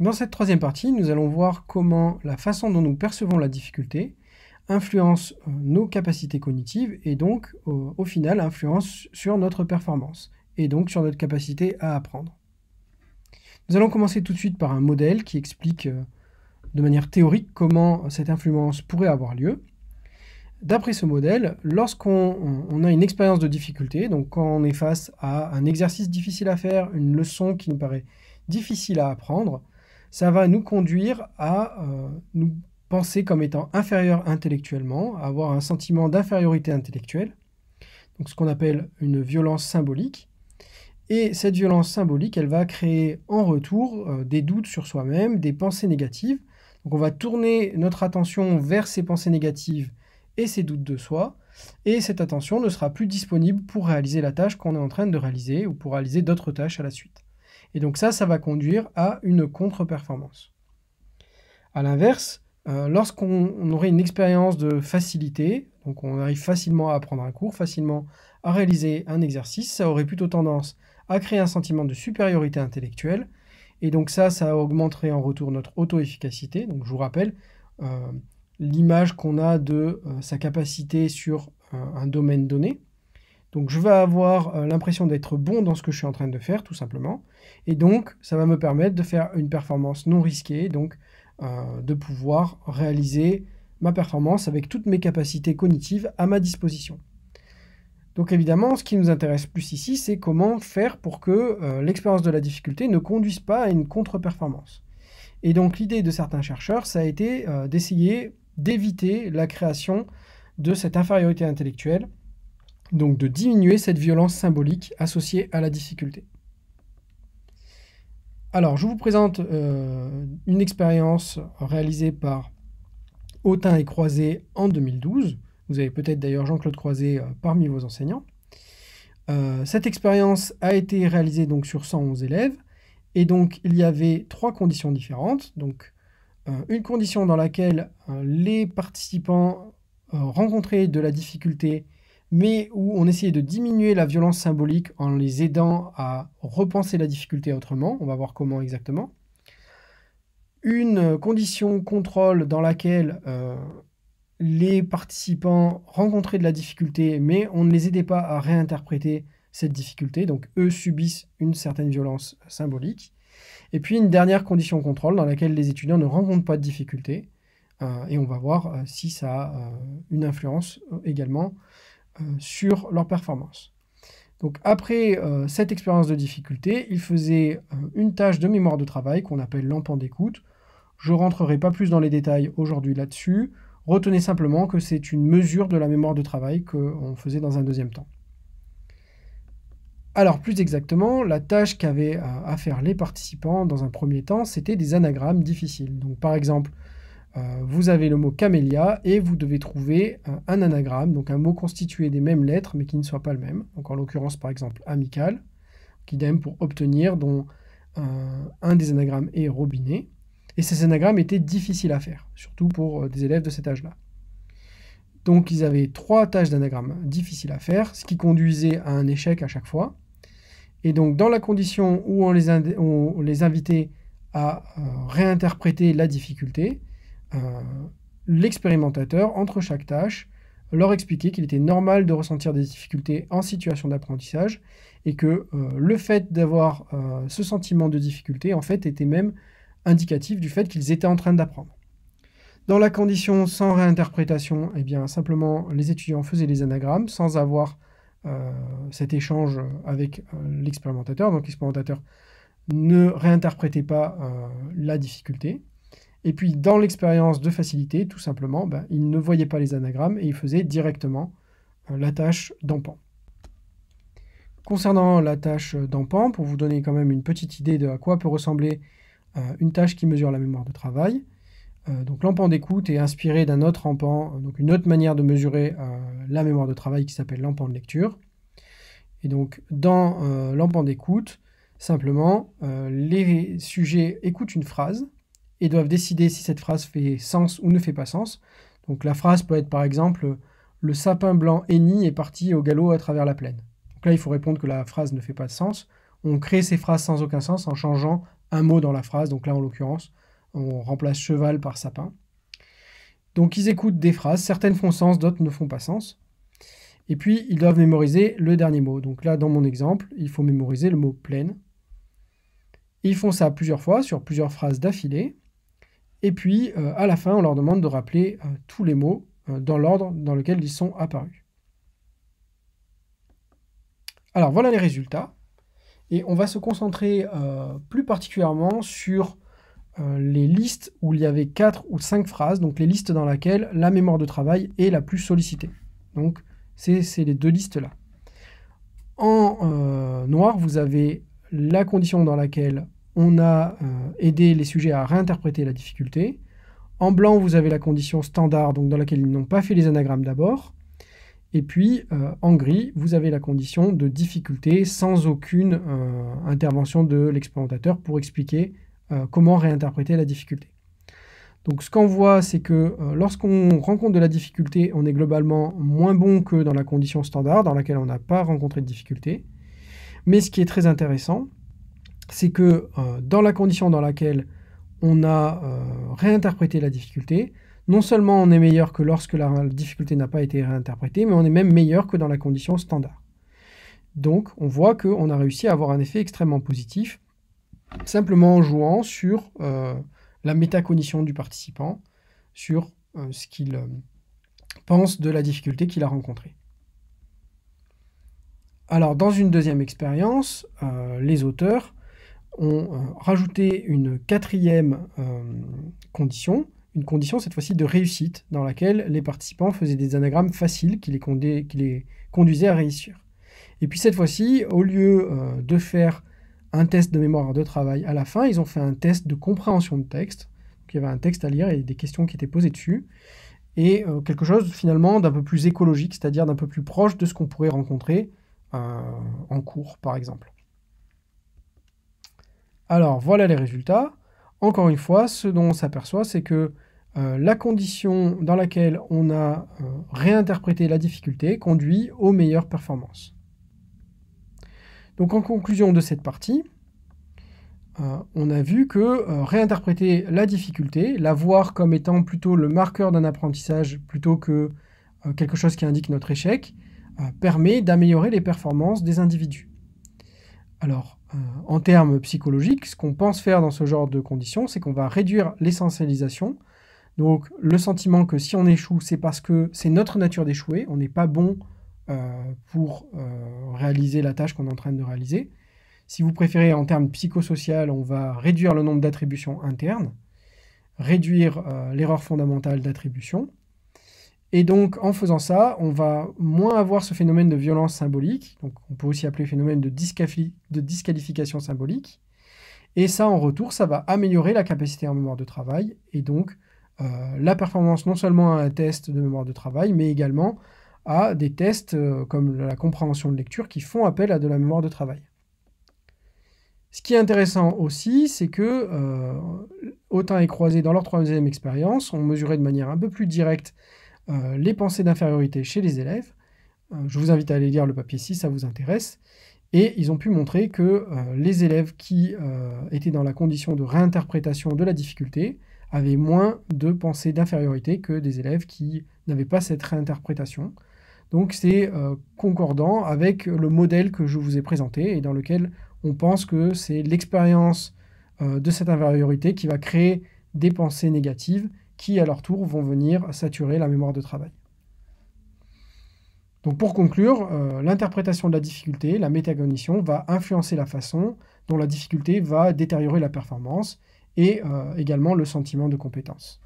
Dans cette troisième partie, nous allons voir comment la façon dont nous percevons la difficulté influence euh, nos capacités cognitives et donc au, final influence sur notre performance et donc sur notre capacité à apprendre. Nous allons commencer tout de suite par un modèle qui explique euh, de manière théorique comment cette influence pourrait avoir lieu. D'après ce modèle, lorsqu'on a une expérience de difficulté, donc quand on est face à un exercice difficile à faire, une leçon qui nous paraît difficile à apprendre, ça va nous conduire à euh, nous penser comme étant inférieurs intellectuellement, à avoir un sentiment d'infériorité intellectuelle, donc ce qu'on appelle une violence symbolique. Et cette violence symbolique, elle va créer en retour euh, des doutes sur soi-même, des pensées négatives. Donc on va tourner notre attention vers ces pensées négatives et ces doutes de soi, et cette attention ne sera plus disponible pour réaliser la tâche qu'on est en train de réaliser ou pour réaliser d'autres tâches à la suite. Et donc ça, ça va conduire à une contre-performance. A l'inverse, euh, lorsqu'on aurait une expérience de facilité, donc on arrive facilement à apprendre un cours, facilement à réaliser un exercice, ça aurait plutôt tendance à créer un sentiment de supériorité intellectuelle. Et donc ça, ça augmenterait en retour notre auto-efficacité. Donc je vous rappelle euh, l'image qu'on a de euh, sa capacité sur un domaine donné. Donc je vais avoir euh, l'impression d'être bon dans ce que je suis en train de faire, tout simplement. Et donc, ça va me permettre de faire une performance non risquée, donc euh, de pouvoir réaliser ma performance avec toutes mes capacités cognitives à ma disposition. Donc évidemment, ce qui nous intéresse plus ici, c'est comment faire pour que euh, l'expérience de la difficulté ne conduise pas à une contre-performance. Et donc l'idée de certains chercheurs, ça a été d'essayer d'éviter la création de cette infériorité intellectuelle donc de diminuer cette violence symbolique associée à la difficulté. Alors, je vous présente euh, une expérience réalisée par Autain et Croisé en 2012. Vous avez peut-être d'ailleurs Jean-Claude Croisé euh, parmi vos enseignants. Euh, cette expérience a été réalisée donc sur 111 élèves et donc il y avait trois conditions différentes. Donc une condition dans laquelle les participants rencontraient de la difficulté mais où on essayait de diminuer la violence symbolique en les aidant à repenser la difficulté autrement. On va voir comment exactement. Une condition contrôle dans laquelle euh, les participants rencontraient de la difficulté, mais on ne les aidait pas à réinterpréter cette difficulté. Donc eux subissent une certaine violence symbolique. Et puis une dernière condition contrôle dans laquelle les étudiants ne rencontrent pas de difficulté. Euh, et on va voir euh, si ça a une influence également euh, sur leur performance. Donc après euh, cette expérience de difficulté, ils faisaient euh, une tâche de mémoire de travail qu'on appelle l'empan d'écoute. Je rentrerai pas plus dans les détails aujourd'hui là-dessus. Retenez simplement que c'est une mesure de la mémoire de travail qu'on faisait dans un deuxième temps. Alors plus exactement, la tâche qu'avaient à faire les participants dans un premier temps, c'était des anagrammes difficiles. Donc par exemple, euh, vous avez le mot camélia et vous devez trouver un anagramme, donc un mot constitué des mêmes lettres mais qui ne soit pas le même. Donc en l'occurrence par exemple amical, qui d'aime pour obtenir dont un, des anagrammes est robinet. Et ces anagrammes étaient difficiles à faire, surtout pour euh, des élèves de cet âge-là. Donc ils avaient trois tâches d'anagrammes difficiles à faire, ce qui conduisait à un échec à chaque fois. Et donc dans la condition où on les, invitait à euh, réinterpréter la difficulté, euh, l'expérimentateur, entre chaque tâche, leur expliquait qu'il était normal de ressentir des difficultés en situation d'apprentissage et que euh, le fait d'avoir euh, ce sentiment de difficulté, en fait, était même indicatif du fait qu'ils étaient en train d'apprendre. Dans la condition sans réinterprétation, eh bien, simplement, les étudiants faisaient les anagrammes sans avoir cet échange avec l'expérimentateur. Donc, l'expérimentateur ne réinterprétait pas la difficulté. Et puis, dans l'expérience de facilité, tout simplement, ben, il ne voyait pas les anagrammes et il faisait directement euh, la tâche d'empan. Concernant la tâche d'empan, pour vous donner quand même une petite idée de à quoi peut ressembler euh, une tâche qui mesure la mémoire de travail, euh, donc l'empan d'écoute est inspiré d'un autre empan, donc une autre manière de mesurer la mémoire de travail qui s'appelle l'empan de lecture. Et donc, dans l'empan d'écoute, simplement, les sujets écoutent une phrase, et doivent décider si cette phrase fait sens ou ne fait pas sens. Donc la phrase peut être par exemple Le sapin blanc ennie est parti au galop à travers la plaine. Donc là, il faut répondre que la phrase ne fait pas de sens. On crée ces phrases sans aucun sens en changeant un mot dans la phrase. Donc là, en l'occurrence, on remplace cheval par sapin. Donc ils écoutent des phrases, certaines font sens, d'autres ne font pas sens. Et puis, ils doivent mémoriser le dernier mot. Donc là, dans mon exemple, il faut mémoriser le mot plaine. Ils font ça plusieurs fois, sur plusieurs phrases d'affilée. Et puis, euh, à la fin, on leur demande de rappeler euh, tous les mots euh, dans l'ordre dans lequel ils sont apparus. Alors, voilà les résultats. Et on va se concentrer plus particulièrement sur les listes où il y avait 4 ou 5 phrases, donc les listes dans lesquelles la mémoire de travail est la plus sollicitée. Donc, c'est les deux listes-là. En noir, vous avez la condition dans laquelle on a euh, aidé les sujets à réinterpréter la difficulté. En blanc, vous avez la condition standard, donc dans laquelle ils n'ont pas fait les anagrammes d'abord. Et puis, euh, en gris, vous avez la condition de difficulté sans aucune euh, intervention de l'expérimentateur pour expliquer comment réinterpréter la difficulté. Donc ce qu'on voit, c'est que lorsqu'on rencontre de la difficulté, on est globalement moins bon que dans la condition standard, dans laquelle on n'a pas rencontré de difficulté. Mais ce qui est très intéressant, c'est que euh, dans la condition dans laquelle on a euh, réinterprété la difficulté, non seulement on est meilleur que lorsque la difficulté n'a pas été réinterprétée, mais on est même meilleur que dans la condition standard. Donc on voit qu'on a réussi à avoir un effet extrêmement positif, simplement en jouant sur euh, la métacognition du participant, sur ce qu'il pense de la difficulté qu'il a rencontrée. Alors dans une deuxième expérience, les auteurs ont euh, rajouté une quatrième euh, condition, une condition cette fois-ci de réussite, dans laquelle les participants faisaient des anagrammes faciles qui les, conduisaient à réussir. Et puis cette fois-ci, au lieu euh, de faire un test de mémoire de travail à la fin, ils ont fait un test de compréhension de texte. il y avait un texte à lire et des questions qui étaient posées dessus. Et quelque chose finalement d'un peu plus écologique, c'est-à-dire d'un peu plus proche de ce qu'on pourrait rencontrer en cours, par exemple. Alors voilà les résultats. Encore une fois, ce dont on s'aperçoit, c'est que euh, la condition dans laquelle on a euh, réinterprété la difficulté conduit aux meilleures performances. Donc en conclusion de cette partie, euh, on a vu que réinterpréter la difficulté, la voir comme étant plutôt le marqueur d'un apprentissage plutôt que quelque chose qui indique notre échec, permet d'améliorer les performances des individus. Alors, euh, en termes psychologiques, ce qu'on pense faire dans ce genre de conditions, c'est qu'on va réduire l'essentialisation. Donc le sentiment que si on échoue, c'est parce que c'est notre nature d'échouer, on n'est pas bon euh, pour euh, réaliser la tâche qu'on est en train de réaliser. Si vous préférez, en termes psychosocial, on va réduire le nombre d'attributions internes, réduire l'erreur fondamentale d'attribution, et donc, en faisant ça, on va moins avoir ce phénomène de violence symbolique, donc on peut aussi appeler phénomène de, disqualification symbolique. Et ça, en retour, ça va améliorer la capacité en mémoire de travail, et donc euh, la performance non seulement à un test de mémoire de travail, mais également à des tests euh, comme la compréhension de lecture qui font appel à de la mémoire de travail. Ce qui est intéressant aussi, c'est que euh, Autain et Croisé, dans leur troisième expérience, ont mesuré de manière un peu plus directe euh, les pensées d'infériorité chez les élèves. Euh, je vous invite à aller lire le papier si ça vous intéresse. Et ils ont pu montrer que euh, les élèves qui étaient dans la condition de réinterprétation de la difficulté avaient moins de pensées d'infériorité que des élèves qui n'avaient pas cette réinterprétation. Donc c'est concordant avec le modèle que je vous ai présenté et dans lequel on pense que c'est l'expérience de cette infériorité qui va créer des pensées négatives qui à leur tour vont venir saturer la mémoire de travail. Donc pour conclure, euh, l'interprétation de la difficulté, la métacognition, va influencer la façon dont la difficulté va détériorer la performance et euh, également le sentiment de compétence.